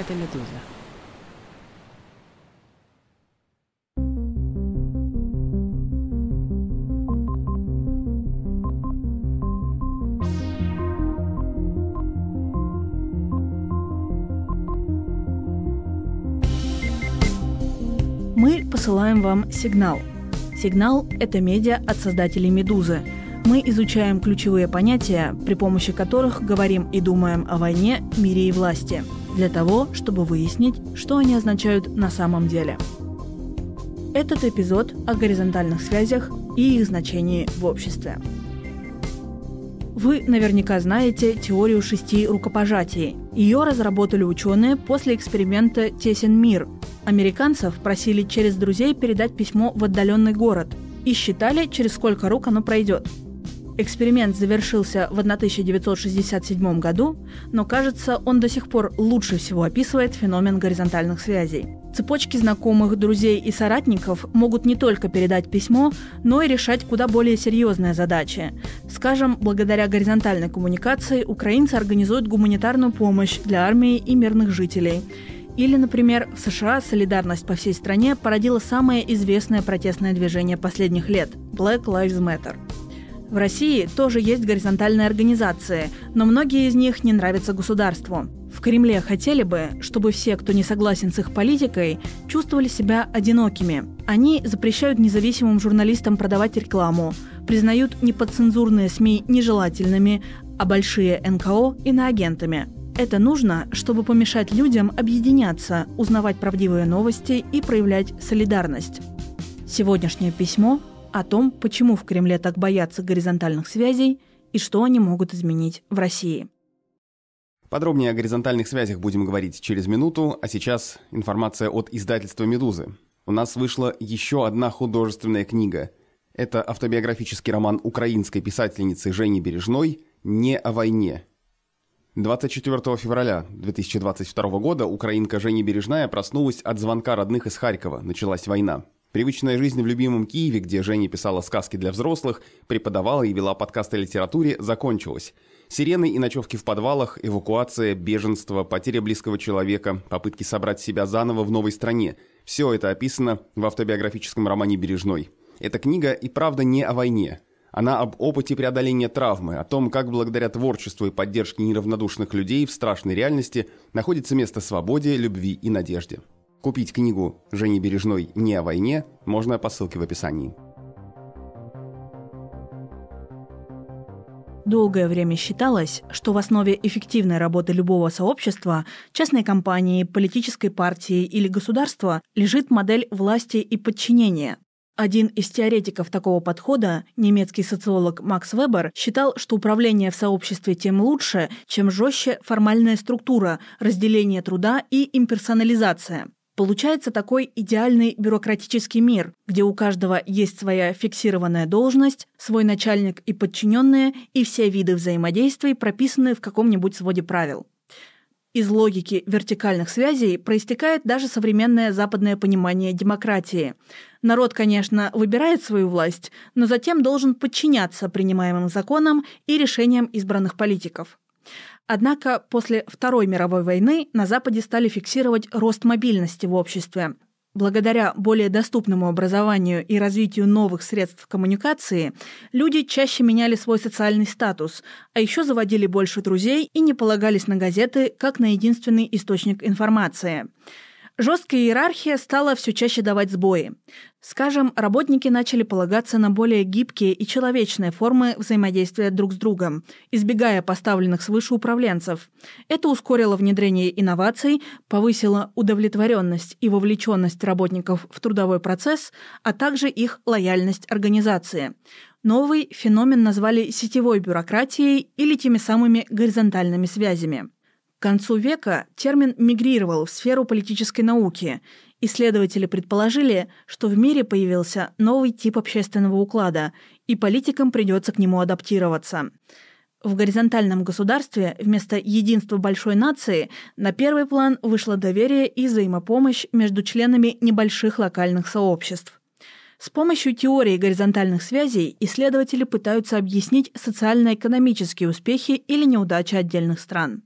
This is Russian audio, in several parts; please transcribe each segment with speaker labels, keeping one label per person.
Speaker 1: это «Медуза».
Speaker 2: Мы посылаем вам сигнал. Сигнал – это медиа от создателей «Медузы», мы изучаем ключевые понятия, при помощи которых говорим и думаем о войне, мире и власти для того, чтобы выяснить, что они означают на самом деле. Этот эпизод о горизонтальных связях и их значении в обществе. Вы наверняка знаете теорию шести рукопожатий. Ее разработали ученые после эксперимента «Тесен мир». Американцев просили через друзей передать письмо в отдаленный город и считали, через сколько рук оно пройдет. Эксперимент завершился в 1967 году, но, кажется, он до сих пор лучше всего описывает феномен горизонтальных связей. Цепочки знакомых, друзей и соратников могут не только передать письмо, но и решать куда более серьезные задачи. Скажем, благодаря горизонтальной коммуникации украинцы организуют гуманитарную помощь для армии и мирных жителей. Или, например, в США солидарность по всей стране породила самое известное протестное движение последних лет – Black Lives Matter – в России тоже есть горизонтальные организации, но многие из них не нравятся государству. В Кремле хотели бы, чтобы все, кто не согласен с их политикой, чувствовали себя одинокими. Они запрещают независимым журналистам продавать рекламу, признают неподцензурные СМИ нежелательными, а большие НКО – иноагентами. Это нужно, чтобы помешать людям объединяться, узнавать правдивые новости и проявлять солидарность. Сегодняшнее письмо о том, почему в Кремле так боятся горизонтальных связей и что они могут изменить в России.
Speaker 1: Подробнее о горизонтальных связях будем говорить через минуту, а сейчас информация от издательства «Медузы». У нас вышла еще одна художественная книга. Это автобиографический роман украинской писательницы Жени Бережной «Не о войне». 24 февраля 2022 года украинка Женя Бережная проснулась от звонка родных из Харькова. Началась война. Привычная жизнь в любимом Киеве, где Женя писала сказки для взрослых, преподавала и вела подкасты о литературе, закончилась. Сирены и ночевки в подвалах, эвакуация, беженство, потеря близкого человека, попытки собрать себя заново в новой стране – все это описано в автобиографическом романе «Бережной». Эта книга и правда не о войне. Она об опыте преодоления травмы, о том, как благодаря творчеству и поддержке неравнодушных людей в страшной реальности находится место свободе, любви и надежде. Купить книгу Жени Бережной «Не о войне» можно по ссылке в описании.
Speaker 2: Долгое время считалось, что в основе эффективной работы любого сообщества, частной компании, политической партии или государства лежит модель власти и подчинения. Один из теоретиков такого подхода, немецкий социолог Макс Вебер, считал, что управление в сообществе тем лучше, чем жестче формальная структура, разделение труда и имперсонализация – Получается такой идеальный бюрократический мир, где у каждого есть своя фиксированная должность, свой начальник и подчиненные, и все виды взаимодействий прописаны в каком-нибудь своде правил. Из логики вертикальных связей проистекает даже современное западное понимание демократии. Народ, конечно, выбирает свою власть, но затем должен подчиняться принимаемым законам и решениям избранных политиков. Однако после Второй мировой войны на Западе стали фиксировать рост мобильности в обществе. Благодаря более доступному образованию и развитию новых средств коммуникации, люди чаще меняли свой социальный статус, а еще заводили больше друзей и не полагались на газеты как на единственный источник информации – Жесткая иерархия стала все чаще давать сбои. Скажем, работники начали полагаться на более гибкие и человечные формы взаимодействия друг с другом, избегая поставленных свыше управленцев. Это ускорило внедрение инноваций, повысило удовлетворенность и вовлеченность работников в трудовой процесс, а также их лояльность организации. Новый феномен назвали сетевой бюрократией или теми самыми горизонтальными связями. К концу века термин мигрировал в сферу политической науки. Исследователи предположили, что в мире появился новый тип общественного уклада, и политикам придется к нему адаптироваться. В горизонтальном государстве вместо единства большой нации на первый план вышло доверие и взаимопомощь между членами небольших локальных сообществ. С помощью теории горизонтальных связей исследователи пытаются объяснить социально-экономические успехи или неудачи отдельных стран.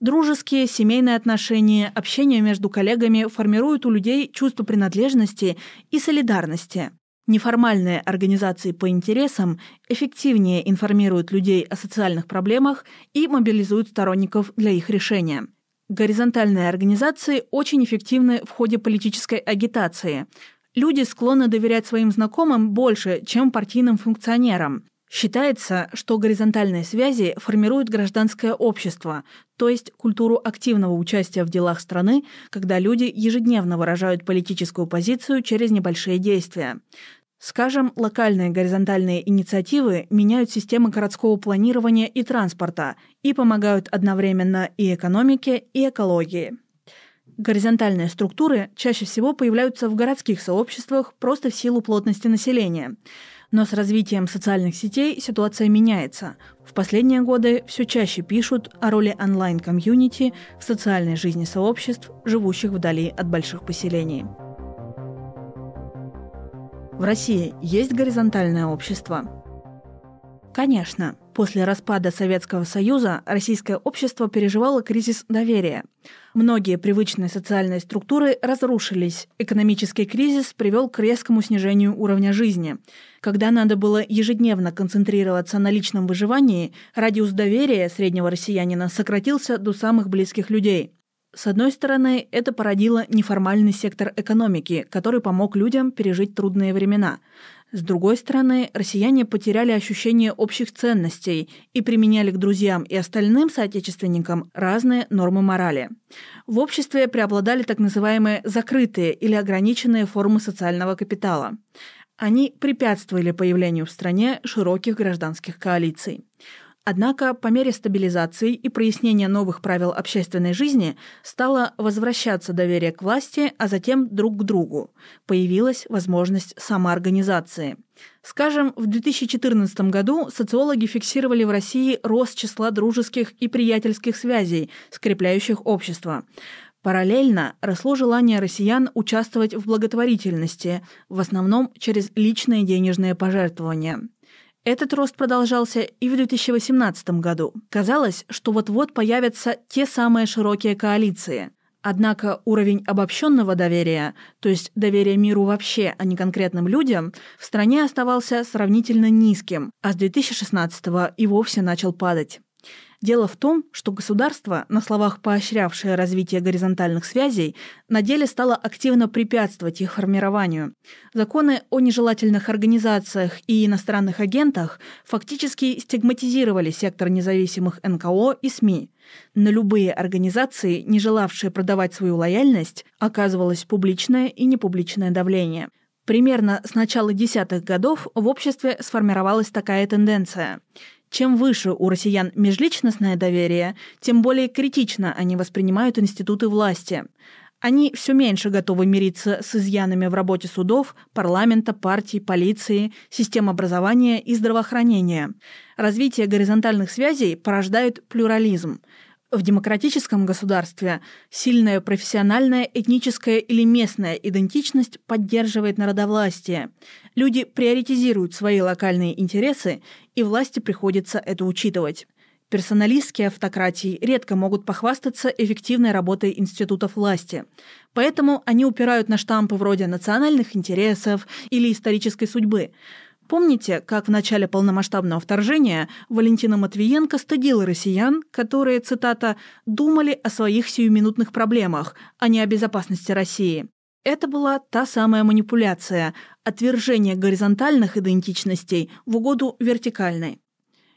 Speaker 2: Дружеские, семейные отношения, общение между коллегами формируют у людей чувство принадлежности и солидарности. Неформальные организации по интересам эффективнее информируют людей о социальных проблемах и мобилизуют сторонников для их решения. Горизонтальные организации очень эффективны в ходе политической агитации. Люди склонны доверять своим знакомым больше, чем партийным функционерам. Считается, что горизонтальные связи формируют гражданское общество, то есть культуру активного участия в делах страны, когда люди ежедневно выражают политическую позицию через небольшие действия. Скажем, локальные горизонтальные инициативы меняют системы городского планирования и транспорта и помогают одновременно и экономике, и экологии. Горизонтальные структуры чаще всего появляются в городских сообществах просто в силу плотности населения – но с развитием социальных сетей ситуация меняется. В последние годы все чаще пишут о роли онлайн-комьюнити в социальной жизни сообществ, живущих вдали от больших поселений. В России есть горизонтальное общество. Конечно, после распада Советского Союза российское общество переживало кризис доверия. Многие привычные социальные структуры разрушились. Экономический кризис привел к резкому снижению уровня жизни. Когда надо было ежедневно концентрироваться на личном выживании, радиус доверия среднего россиянина сократился до самых близких людей – с одной стороны, это породило неформальный сектор экономики, который помог людям пережить трудные времена. С другой стороны, россияне потеряли ощущение общих ценностей и применяли к друзьям и остальным соотечественникам разные нормы морали. В обществе преобладали так называемые закрытые или ограниченные формы социального капитала. Они препятствовали появлению в стране широких гражданских коалиций. Однако по мере стабилизации и прояснения новых правил общественной жизни стало возвращаться доверие к власти, а затем друг к другу. Появилась возможность самоорганизации. Скажем, в 2014 году социологи фиксировали в России рост числа дружеских и приятельских связей, скрепляющих общество. Параллельно росло желание россиян участвовать в благотворительности, в основном через личные денежные пожертвования. Этот рост продолжался и в 2018 году. Казалось, что вот-вот появятся те самые широкие коалиции. Однако уровень обобщенного доверия, то есть доверия миру вообще, а не конкретным людям, в стране оставался сравнительно низким, а с 2016 и вовсе начал падать. Дело в том, что государство, на словах поощрявшее развитие горизонтальных связей, на деле стало активно препятствовать их формированию. Законы о нежелательных организациях и иностранных агентах фактически стигматизировали сектор независимых НКО и СМИ. На любые организации, не желавшие продавать свою лояльность, оказывалось публичное и непубличное давление – Примерно с начала десятых годов в обществе сформировалась такая тенденция. Чем выше у россиян межличностное доверие, тем более критично они воспринимают институты власти. Они все меньше готовы мириться с изъянами в работе судов, парламента, партий, полиции, систем образования и здравоохранения. Развитие горизонтальных связей порождает плюрализм – в демократическом государстве сильная профессиональная, этническая или местная идентичность поддерживает народовластие. Люди приоритизируют свои локальные интересы, и власти приходится это учитывать. Персоналистские автократии редко могут похвастаться эффективной работой институтов власти. Поэтому они упирают на штампы вроде национальных интересов или исторической судьбы – Помните, как в начале полномасштабного вторжения Валентина Матвиенко стыдила россиян, которые, цитата, «думали о своих сиюминутных проблемах, а не о безопасности России». Это была та самая манипуляция, отвержение горизонтальных идентичностей в угоду вертикальной.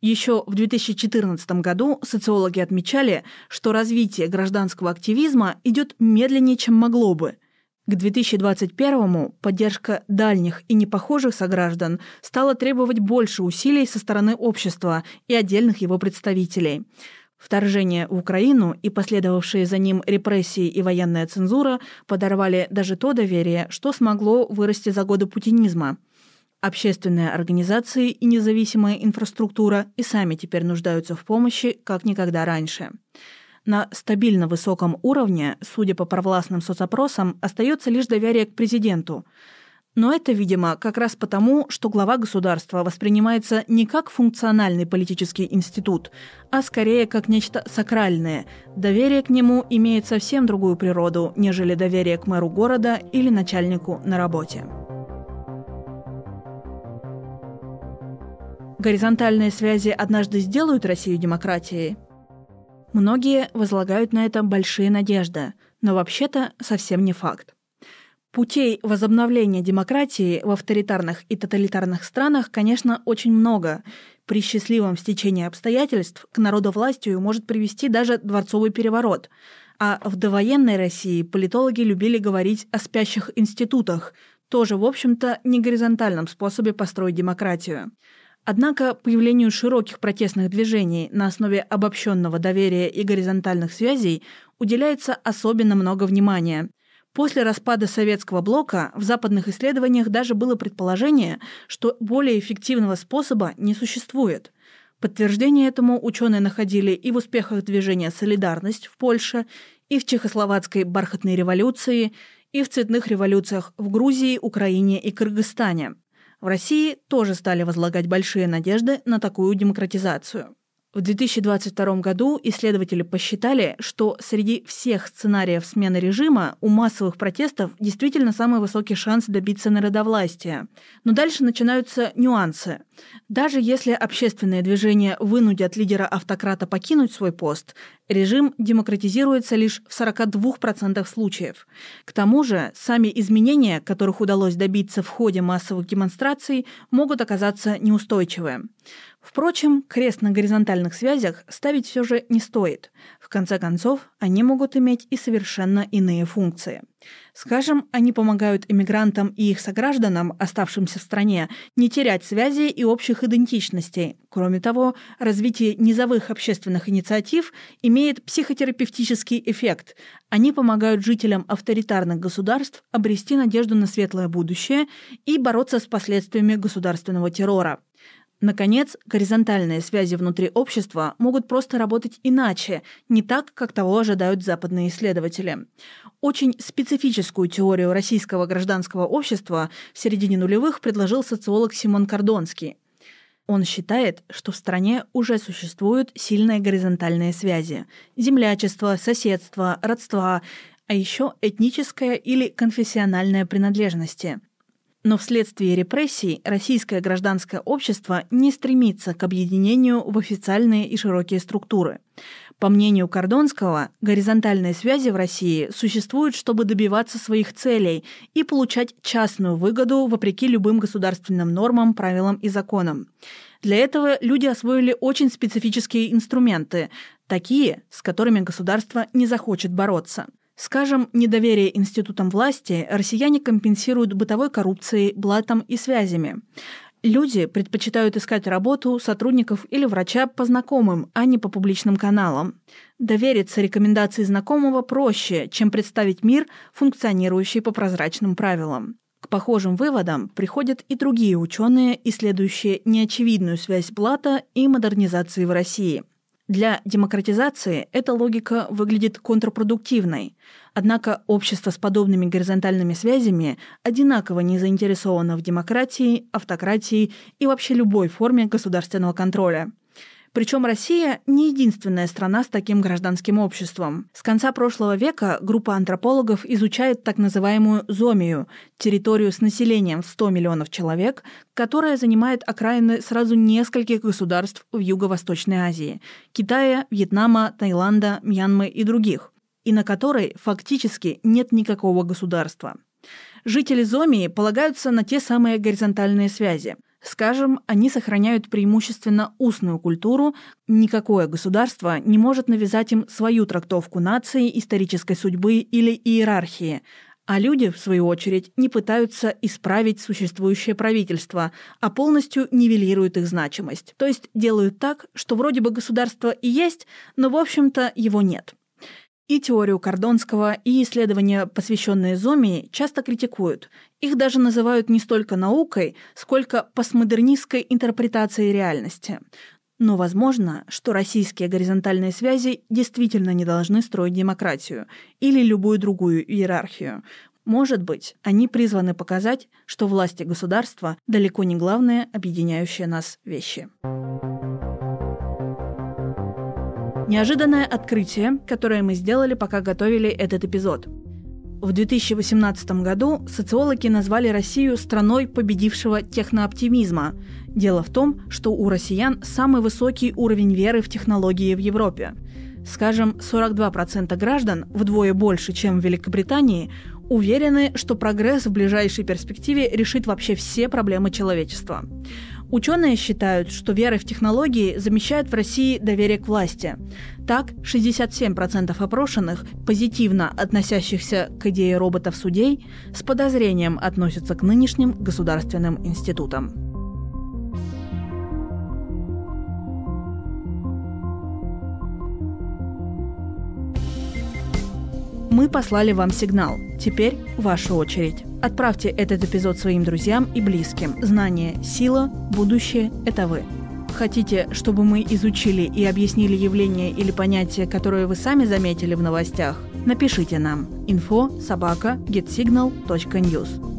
Speaker 2: Еще в 2014 году социологи отмечали, что развитие гражданского активизма идет медленнее, чем могло бы – к 2021-му поддержка дальних и непохожих сограждан стала требовать больше усилий со стороны общества и отдельных его представителей. Вторжение в Украину и последовавшие за ним репрессии и военная цензура подорвали даже то доверие, что смогло вырасти за годы путинизма. Общественные организации и независимая инфраструктура и сами теперь нуждаются в помощи, как никогда раньше. На стабильно высоком уровне, судя по провластным соцопросам, остается лишь доверие к президенту. Но это, видимо, как раз потому, что глава государства воспринимается не как функциональный политический институт, а скорее как нечто сакральное. Доверие к нему имеет совсем другую природу, нежели доверие к мэру города или начальнику на работе. Горизонтальные связи однажды сделают Россию демократией, Многие возлагают на это большие надежды, но вообще-то совсем не факт. Путей возобновления демократии в авторитарных и тоталитарных странах, конечно, очень много. При счастливом стечении обстоятельств к народовластию может привести даже дворцовый переворот. А в довоенной России политологи любили говорить о спящих институтах, тоже, в общем-то, не горизонтальном способе построить демократию. Однако появлению широких протестных движений на основе обобщенного доверия и горизонтальных связей уделяется особенно много внимания. После распада Советского блока в западных исследованиях даже было предположение, что более эффективного способа не существует. Подтверждение этому ученые находили и в успехах движения «Солидарность» в Польше, и в чехословацкой «Бархатной революции», и в цветных революциях в Грузии, Украине и Кыргызстане – в России тоже стали возлагать большие надежды на такую демократизацию. В 2022 году исследователи посчитали, что среди всех сценариев смены режима у массовых протестов действительно самый высокий шанс добиться народовластия. Но дальше начинаются нюансы. Даже если общественное движение вынудят лидера-автократа покинуть свой пост, режим демократизируется лишь в 42% случаев. К тому же, сами изменения, которых удалось добиться в ходе массовых демонстраций, могут оказаться неустойчивы. Впрочем, крест на горизонтальных связях ставить все же не стоит. В конце концов, они могут иметь и совершенно иные функции. Скажем, они помогают эмигрантам и их согражданам, оставшимся в стране, не терять связи и общих идентичностей. Кроме того, развитие низовых общественных инициатив имеет психотерапевтический эффект. Они помогают жителям авторитарных государств обрести надежду на светлое будущее и бороться с последствиями государственного террора. Наконец, горизонтальные связи внутри общества могут просто работать иначе, не так, как того ожидают западные исследователи. Очень специфическую теорию российского гражданского общества в середине нулевых предложил социолог Симон Кордонский. Он считает, что в стране уже существуют сильные горизонтальные связи – землячество, соседство, родства, а еще этническая или конфессиональная принадлежности – но вследствие репрессий российское гражданское общество не стремится к объединению в официальные и широкие структуры. По мнению Кордонского, горизонтальные связи в России существуют, чтобы добиваться своих целей и получать частную выгоду вопреки любым государственным нормам, правилам и законам. Для этого люди освоили очень специфические инструменты, такие, с которыми государство не захочет бороться – Скажем, недоверие институтам власти россияне компенсируют бытовой коррупцией, блатом и связями. Люди предпочитают искать работу, сотрудников или врача по знакомым, а не по публичным каналам. Довериться рекомендации знакомого проще, чем представить мир, функционирующий по прозрачным правилам. К похожим выводам приходят и другие ученые, исследующие неочевидную связь блата и модернизации в России – для демократизации эта логика выглядит контрпродуктивной, однако общество с подобными горизонтальными связями одинаково не заинтересовано в демократии, автократии и вообще любой форме государственного контроля – причем Россия не единственная страна с таким гражданским обществом. С конца прошлого века группа антропологов изучает так называемую зомию – территорию с населением в 100 миллионов человек, которая занимает окраины сразу нескольких государств в Юго-Восточной Азии – Китая, Вьетнама, Таиланда, Мьянмы и других и на которой фактически нет никакого государства. Жители Зомии полагаются на те самые горизонтальные связи. Скажем, они сохраняют преимущественно устную культуру, никакое государство не может навязать им свою трактовку нации, исторической судьбы или иерархии, а люди, в свою очередь, не пытаются исправить существующее правительство, а полностью нивелируют их значимость. То есть делают так, что вроде бы государство и есть, но, в общем-то, его нет. И теорию Кордонского, и исследования, посвященные зомии, часто критикуют. Их даже называют не столько наукой, сколько постмодернистской интерпретацией реальности. Но возможно, что российские горизонтальные связи действительно не должны строить демократию или любую другую иерархию. Может быть, они призваны показать, что власти государства далеко не главные объединяющие нас вещи. Неожиданное открытие, которое мы сделали, пока готовили этот эпизод. В 2018 году социологи назвали Россию страной победившего технооптимизма. Дело в том, что у россиян самый высокий уровень веры в технологии в Европе. Скажем, 42% граждан, вдвое больше, чем в Великобритании, уверены, что прогресс в ближайшей перспективе решит вообще все проблемы человечества. Ученые считают, что вера в технологии замещает в России доверие к власти. Так, 67% опрошенных, позитивно относящихся к идее роботов-судей, с подозрением относятся к нынешним государственным институтам. Мы послали вам сигнал. Теперь ваша очередь. Отправьте этот эпизод своим друзьям и близким. Знание – сила, будущее – это вы. Хотите, чтобы мы изучили и объяснили явление или понятие, которое вы сами заметили в новостях? Напишите нам info собака getsignal.news.